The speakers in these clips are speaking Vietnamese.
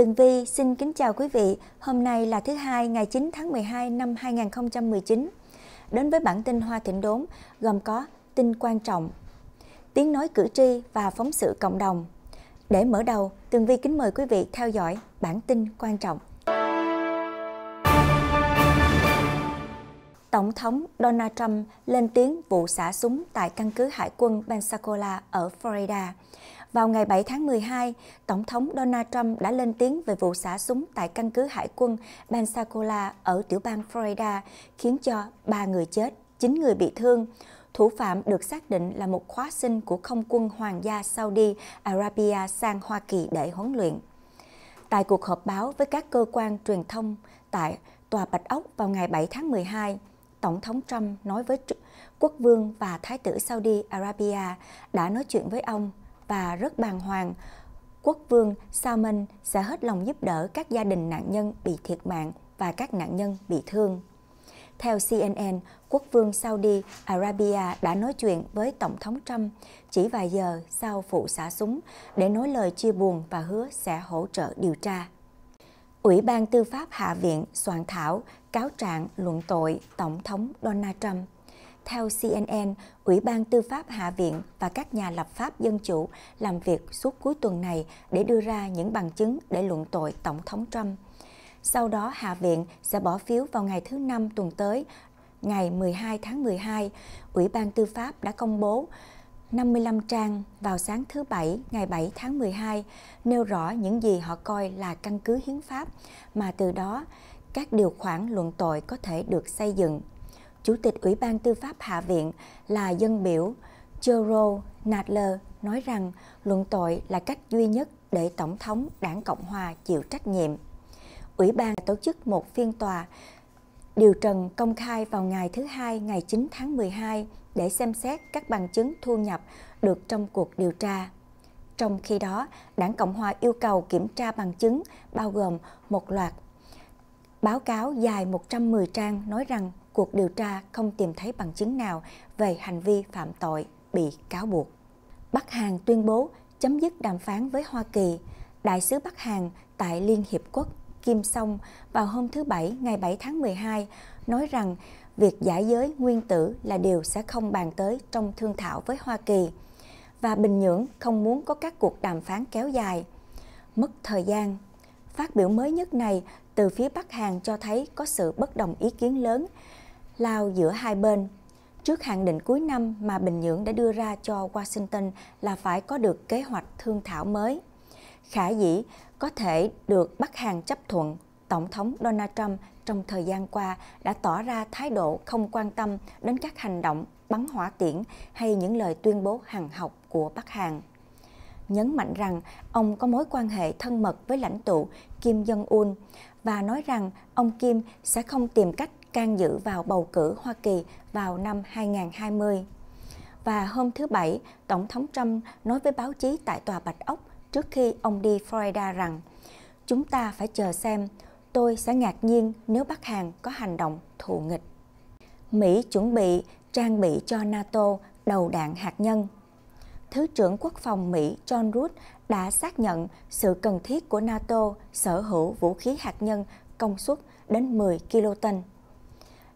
Tường Vi xin kính chào quý vị. Hôm nay là thứ hai ngày 9 tháng 12 năm 2019. Đến với bản tin Hoa Thịnh Đốn gồm có tin quan trọng, tiếng nói cử tri và phóng sự cộng đồng. Để mở đầu, Tường Vi kính mời quý vị theo dõi bản tin quan trọng. Tổng thống Donald Trump lên tiếng vụ xả súng tại căn cứ hải quân Pensacola ở Florida. Vào ngày 7 tháng 12, Tổng thống Donald Trump đã lên tiếng về vụ xả súng tại căn cứ hải quân Pensacola ở tiểu bang Florida, khiến cho 3 người chết, 9 người bị thương. Thủ phạm được xác định là một khóa sinh của không quân Hoàng gia Saudi Arabia sang Hoa Kỳ để huấn luyện. Tại cuộc họp báo với các cơ quan truyền thông tại Tòa Bạch Ốc vào ngày 7 tháng 12, Tổng thống Trump nói với quốc vương và Thái tử Saudi Arabia đã nói chuyện với ông và rất bàng hoàng. Quốc vương Salman sẽ hết lòng giúp đỡ các gia đình nạn nhân bị thiệt mạng và các nạn nhân bị thương. Theo CNN, quốc vương Saudi Arabia đã nói chuyện với Tổng thống Trump chỉ vài giờ sau vụ xả súng để nói lời chia buồn và hứa sẽ hỗ trợ điều tra. Ủy ban Tư pháp Hạ viện soạn thảo cáo trạng luận tội Tổng thống Donald Trump. Theo CNN, Ủy ban Tư pháp Hạ viện và các nhà lập pháp dân chủ làm việc suốt cuối tuần này để đưa ra những bằng chứng để luận tội Tổng thống Trump. Sau đó, Hạ viện sẽ bỏ phiếu vào ngày thứ Năm tuần tới, ngày 12 tháng 12. Ủy ban Tư pháp đã công bố 55 trang vào sáng thứ Bảy ngày 7 tháng 12 nêu rõ những gì họ coi là căn cứ hiến pháp mà từ đó các điều khoản luận tội có thể được xây dựng Chủ tịch Ủy ban Tư pháp Hạ viện là dân biểu Jero Nadler nói rằng luận tội là cách duy nhất để Tổng thống đảng Cộng Hòa chịu trách nhiệm. Ủy ban tổ chức một phiên tòa điều trần công khai vào ngày thứ Hai ngày 9 tháng 12 để xem xét các bằng chứng thu nhập được trong cuộc điều tra. Trong khi đó, Đảng Cộng Hòa yêu cầu kiểm tra bằng chứng bao gồm một loạt báo cáo dài 110 trang nói rằng cuộc điều tra không tìm thấy bằng chứng nào về hành vi phạm tội bị cáo buộc. Bắc Hàn tuyên bố chấm dứt đàm phán với Hoa Kỳ. Đại sứ Bắc Hàn tại Liên Hiệp Quốc Kim Song vào hôm thứ Bảy ngày 7 tháng 12 nói rằng việc giải giới nguyên tử là điều sẽ không bàn tới trong thương thảo với Hoa Kỳ và Bình Nhưỡng không muốn có các cuộc đàm phán kéo dài. Mất thời gian. Phát biểu mới nhất này từ phía Bắc Hàn cho thấy có sự bất đồng ý kiến lớn lao giữa hai bên. Trước hạn định cuối năm mà Bình Nhưỡng đã đưa ra cho Washington là phải có được kế hoạch thương thảo mới. Khả dĩ có thể được Bắc Hàn chấp thuận, Tổng thống Donald Trump trong thời gian qua đã tỏ ra thái độ không quan tâm đến các hành động bắn hỏa tiễn hay những lời tuyên bố hàng học của Bắc Hàn nhấn mạnh rằng ông có mối quan hệ thân mật với lãnh tụ Kim Jong-un và nói rằng ông Kim sẽ không tìm cách can dự vào bầu cử Hoa Kỳ vào năm 2020. Và hôm thứ Bảy, Tổng thống Trump nói với báo chí tại Tòa Bạch Ốc trước khi ông đi Florida rằng Chúng ta phải chờ xem, tôi sẽ ngạc nhiên nếu Bắc Hàn có hành động thù nghịch. Mỹ chuẩn bị trang bị cho NATO đầu đạn hạt nhân. Thứ trưởng Quốc phòng Mỹ John Rood đã xác nhận sự cần thiết của NATO sở hữu vũ khí hạt nhân công suất đến 10 kiloton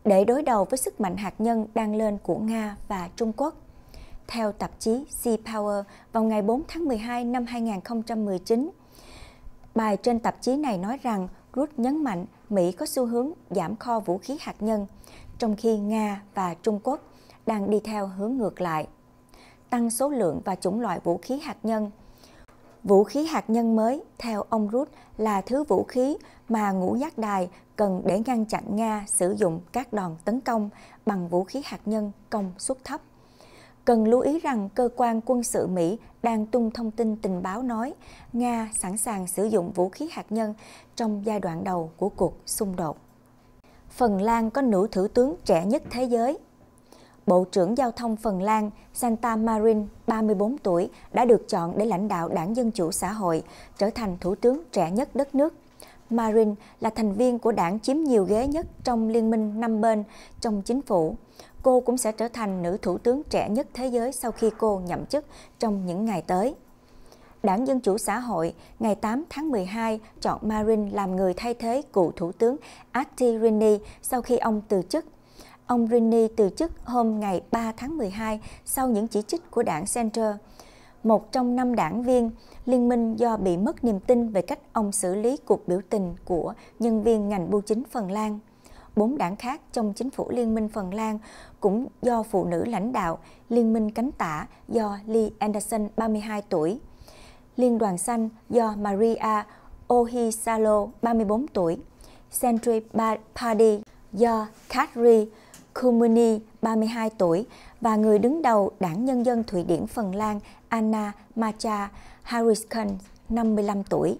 để đối đầu với sức mạnh hạt nhân đang lên của Nga và Trung Quốc. Theo tạp chí Sea Power vào ngày 4 tháng 12 năm 2019, bài trên tạp chí này nói rằng Rút nhấn mạnh Mỹ có xu hướng giảm kho vũ khí hạt nhân, trong khi Nga và Trung Quốc đang đi theo hướng ngược lại, tăng số lượng và chủng loại vũ khí hạt nhân – Vũ khí hạt nhân mới, theo ông Rút, là thứ vũ khí mà ngũ giác đài cần để ngăn chặn Nga sử dụng các đòn tấn công bằng vũ khí hạt nhân công suất thấp. Cần lưu ý rằng cơ quan quân sự Mỹ đang tung thông tin tình báo nói Nga sẵn sàng sử dụng vũ khí hạt nhân trong giai đoạn đầu của cuộc xung đột. Phần Lan có nữ thủ tướng trẻ nhất thế giới Bộ trưởng Giao thông Phần Lan Santa Marin, 34 tuổi, đã được chọn để lãnh đạo đảng Dân Chủ Xã hội, trở thành thủ tướng trẻ nhất đất nước. Marin là thành viên của đảng chiếm nhiều ghế nhất trong Liên minh năm bên trong chính phủ. Cô cũng sẽ trở thành nữ thủ tướng trẻ nhất thế giới sau khi cô nhậm chức trong những ngày tới. Đảng Dân Chủ Xã hội ngày 8 tháng 12 chọn Marin làm người thay thế cựu Thủ tướng Atirini sau khi ông từ chức. Ông Rini từ chức hôm ngày 3 tháng 12 sau những chỉ trích của đảng Center. Một trong năm đảng viên liên minh do bị mất niềm tin về cách ông xử lý cuộc biểu tình của nhân viên ngành bưu chính Phần Lan. Bốn đảng khác trong chính phủ liên minh Phần Lan cũng do phụ nữ lãnh đạo, liên minh cánh tả do Lee Anderson 32 tuổi, liên đoàn xanh do Maria Ohisalo 34 tuổi, Century Party do Kadri Kumuni, 32 tuổi, và người đứng đầu đảng Nhân dân Thụy Điển Phần Lan Anna Macha Harriskan, 55 tuổi.